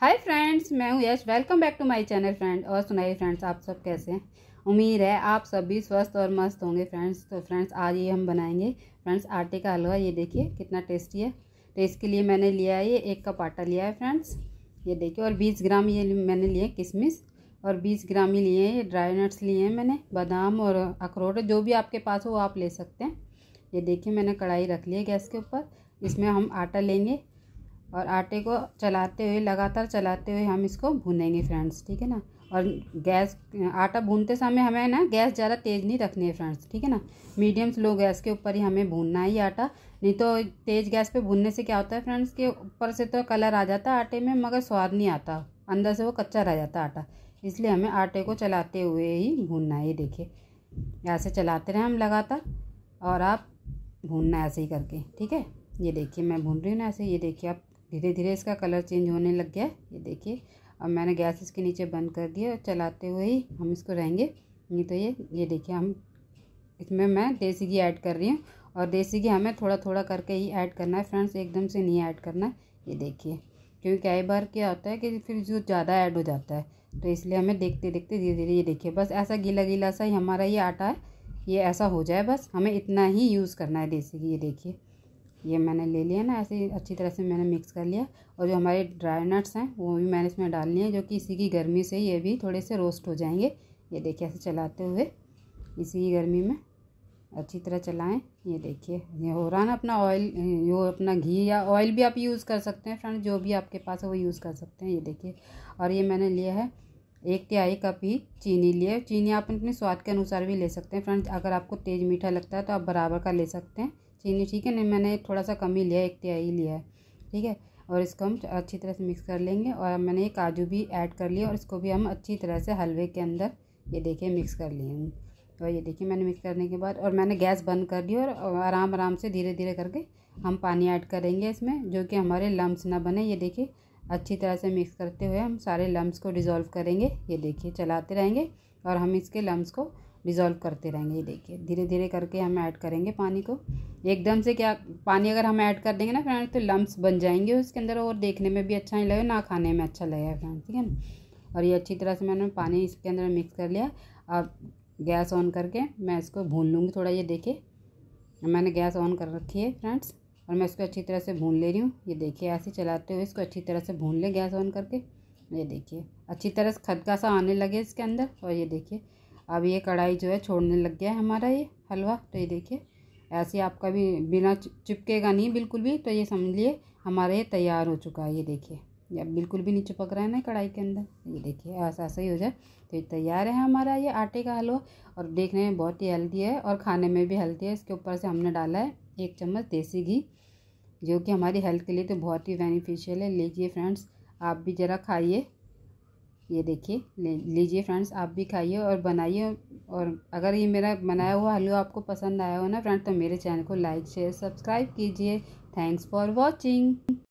हाय friends मैं हूँ Yash welcome back to my channel friend और सुनाइए फ्रेंड्स आप सब कैसे हैं उम्मीद है आप सब भी स्वस्थ और मस्त होंगे फ्रेंड्स तो फ्रेंड्स आज ये हम बनाएंगे फ्रेंड्स आटे का हलवा ये देखिए कितना टेस्टी है तो इसके लिए मैंने लिया है ये एक कप आटा लिया है फ्रेंड्स ये देखिए और बीस ग्राम ये मैंने लिए किशमिश और बीस ग्राम ही लिए हैं ये ड्राई नट्स लिए हैं मैंने बादाम और अखरोट जो भी आपके पास हो आप ले सकते हैं ये देखिए मैंने कढ़ाई रख ली है गैस के ऊपर इसमें हम आटा लेंगे और आटे को चलाते हुए लगातार चलाते हुए हम इसको भूनेंगे फ्रेंड्स ठीक है ना और गैस आटा भूनते समय हमें ना गैस ज़्यादा तेज़ नहीं रखनी है फ्रेंड्स ठीक है ना मीडियम स्लो गैस के ऊपर ही हमें भूनना है ये आटा नहीं तो तेज़ गैस पे भूनने से क्या होता है फ्रेंड्स के ऊपर से तो कलर आ जाता है आटे में मगर स्वाद नहीं आता अंदर से वो कच्चा रह जाता आटा इसलिए हमें आटे को चलाते हुए ही भूनना है ये देखिए ऐसे चलाते रहें हम लगातार और आप भूनना ऐसे ही करके ठीक है ये देखिए मैं भून रही हूँ ना ऐसे ये देखिए आप धीरे धीरे इसका कलर चेंज होने लग गया ये देखिए अब मैंने गैस इसके नीचे बंद कर दिया और चलाते हुए ही हम इसको रहेंगे नहीं तो ये ये देखिए हम इसमें मैं देसी घी ऐड कर रही हूँ और देसी घी हमें थोड़ा थोड़ा करके ही ऐड करना है फ्रेंड्स एकदम से नहीं ऐड करना ये देखिए क्योंकि कई बार क्या होता है कि फिर जो ज़्यादा ऐड हो जाता है तो इसलिए हमें देखते देखते धीरे धीरे ये देखिए बस ऐसा गीला गीला सा ही हमारा ये आटा है ये ऐसा हो जाए बस हमें इतना ही यूज़ करना है देसी घी ये देखिए ये मैंने ले लिया ना ऐसे अच्छी तरह से मैंने मिक्स कर लिया और जो हमारे ड्राई नट्स हैं वो भी मैंने इसमें डाल लिए हैं जो कि इसी की गर्मी से ये भी थोड़े से रोस्ट हो जाएंगे ये देखिए ऐसे चलाते हुए इसी की गर्मी में अच्छी तरह चलाएं ये देखिए ये हो रहा ना अपना ऑयल यो अपना घी या ऑयल भी आप यूज़ कर सकते हैं फ्रेंड जो भी आपके पास है वो यूज़ कर सकते हैं ये देखिए और ये मैंने लिया है एक तिहाई कप ही चीनी लिए चीनी आप अपने स्वाद के अनुसार भी ले सकते हैं फ्रेंड अगर आपको तेज़ मीठा लगता है तो आप बराबर का ले सकते हैं चीनी ठीक है नहीं मैंने थोड़ा सा कम ही लिया एक तिहाई लिया है ठीक है और इसको हम अच्छी तरह से मिक्स कर लेंगे और मैंने ये काजू भी ऐड कर लिया और इसको भी हम अच्छी तरह से हलवे के अंदर ये देखिए मिक्स कर लिए और ये देखिए मैंने मिक्स करने के बाद और मैंने गैस बंद कर दी और आराम आराम से धीरे धीरे करके हम पानी ऐड करेंगे इसमें जो कि हमारे लम्ब ना बने ये देखिए अच्छी तरह से मिक्स करते हुए हम सारे लम्ब को डिज़ोल्व करेंगे ये देखिए चलाते रहेंगे और हम इसके लम्ब को डिज़ोल्व करते रहेंगे ये देखिए धीरे धीरे करके हम ऐड करेंगे पानी को एकदम से क्या पानी अगर हम ऐड कर देंगे ना फ्रेंड्स तो लम्ब्स बन जाएंगे उसके अंदर और देखने में भी अच्छा नहीं लगेगा ना खाने में अच्छा लगेगा फ्रेंड्स ठीक है ना और ये अच्छी तरह से मैंने पानी इसके अंदर मिक्स कर लिया अब गैस ऑन करके मैं इसको भून लूँगी थोड़ा ये देखिए मैंने गैस ऑन कर रखी है फ्रेंड्स और मैं इसको अच्छी तरह से भून ले रही हूँ ये देखिए ऐसे चलाते हुए इसको अच्छी तरह से भून लें गैस ऑन करके ये देखिए अच्छी तरह से खदका सा आने लगे इसके अंदर और ये देखिए अब ये कढ़ाई जो है छोड़ने लग गया है हमारा ये हलवा तो ये देखिए ऐसे आपका भी बिना चिपकेगा नहीं बिल्कुल भी तो ये समझिए हमारा ये तैयार हो चुका है ये देखिए ये अब बिल्कुल भी नहीं चिपक रहा है ना कढ़ाई के अंदर ये देखिए ऐसा ऐसा ही हो जाए तो ये तैयार है हमारा ये आटे का हलवा और देखने में बहुत ही हेल्दी है और खाने में भी हेल्दी है इसके ऊपर से हमने डाला है एक चम्मच देसी घी जो कि हमारी हेल्थ के लिए तो बहुत ही बेनिफिशियल है लीजिए फ्रेंड्स आप भी ज़रा खाइए ये देखिए ले लीजिए फ्रेंड्स आप भी खाइए और बनाइए और अगर ये मेरा बनाया हुआ हलवा आपको पसंद आया हो ना फ्रेंड तो मेरे चैनल को लाइक शेयर सब्सक्राइब कीजिए थैंक्स फॉर वॉचिंग